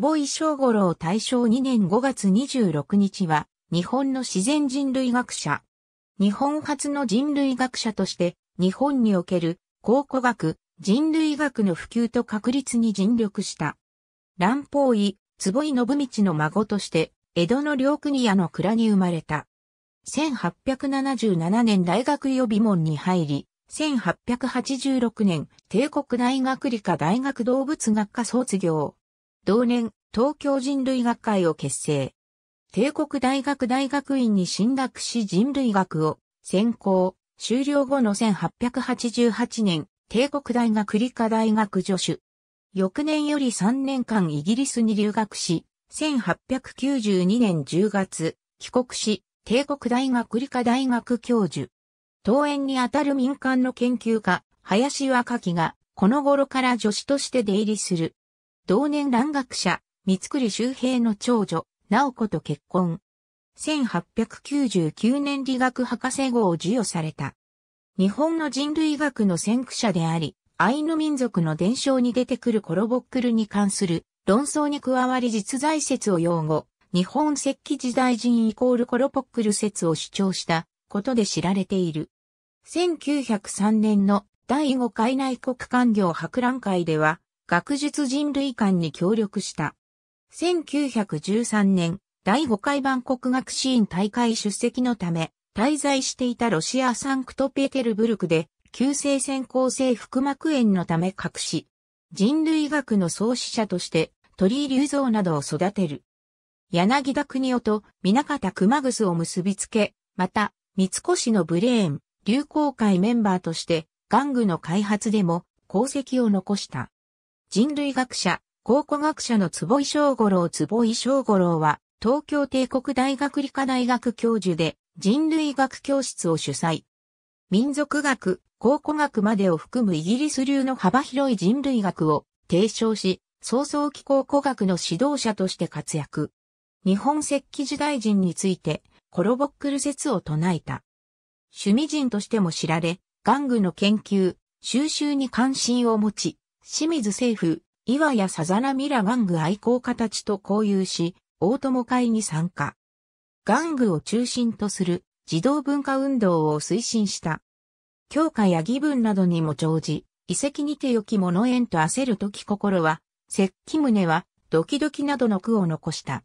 坪井正五郎大正2年5月26日は、日本の自然人類学者。日本初の人類学者として、日本における考古学、人類学の普及と確立に尽力した。蘭方医、坪井信道の孫として、江戸の両国屋の蔵に生まれた。1877年大学予備門に入り、1886年帝国大学理科大学動物学科卒業。同年、東京人類学会を結成。帝国大学大学院に進学し人類学を専攻、終了後の1888年、帝国大学理科大学助手。翌年より3年間イギリスに留学し、1892年10月、帰国し、帝国大学理科大学教授。登園にあたる民間の研究家、林若樹が、この頃から助手として出入りする。同年蘭学者、三栗周平の長女、直子と結婚。1899年理学博士号を授与された。日本の人類学の先駆者であり、アイヌ民族の伝承に出てくるコロボックルに関する論争に加わり実在説を擁護、日本石器時代人イコールコロボックル説を主張したことで知られている。1903年の第5回内国官業博覧会では、学術人類館に協力した。1913年、第5回万国学士院大会出席のため、滞在していたロシアサンクトペテルブルクで、急性先行性腹膜炎のため隠し、人類学の創始者として、鳥居隆造などを育てる。柳田国夫と皆方熊楠を結びつけ、また、三越のブレーン、流行会メンバーとして、玩具の開発でも功績を残した。人類学者、考古学者の坪井正五郎坪井正五郎は、東京帝国大学理科大学教授で、人類学教室を主催。民族学、考古学までを含むイギリス流の幅広い人類学を提唱し、早々期考古学の指導者として活躍。日本石器時代人について、コロボックル説を唱えた。趣味人としても知られ、玩具の研究、収集に関心を持ち、清水政府、岩谷さざなミら玩具愛好家たちと交友し、大友会に参加。玩具を中心とする児童文化運動を推進した。教科や義文などにも長じ、遺跡にて良き物縁と焦る時心は、石器胸は、ドキドキなどの句を残した。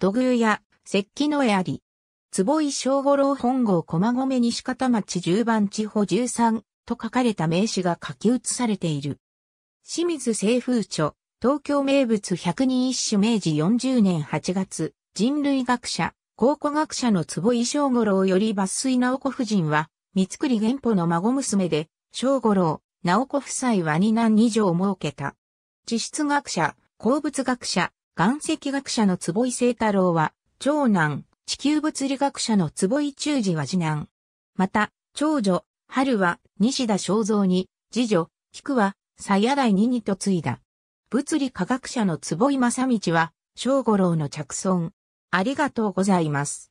土偶や、石器の絵あり。坪井正五郎本郷駒込西方町十番地方十三と書かれた名詞が書き写されている。清水清風著、東京名物百人一首明治40年8月、人類学者、考古学者の坪井正五郎より抜粋直子夫人は、三つ栗元保の孫娘で、正五郎、直子夫妻は二男二女を設けた。地質学者、鉱物学者、岩石学者の坪井清太郎は、長男、地球物理学者の坪井忠治は次男。また、長女、春は西田正造に、次女、菊は鞘台いにとついだ。物理科学者の坪井正道は、小五郎の着尊。ありがとうございます。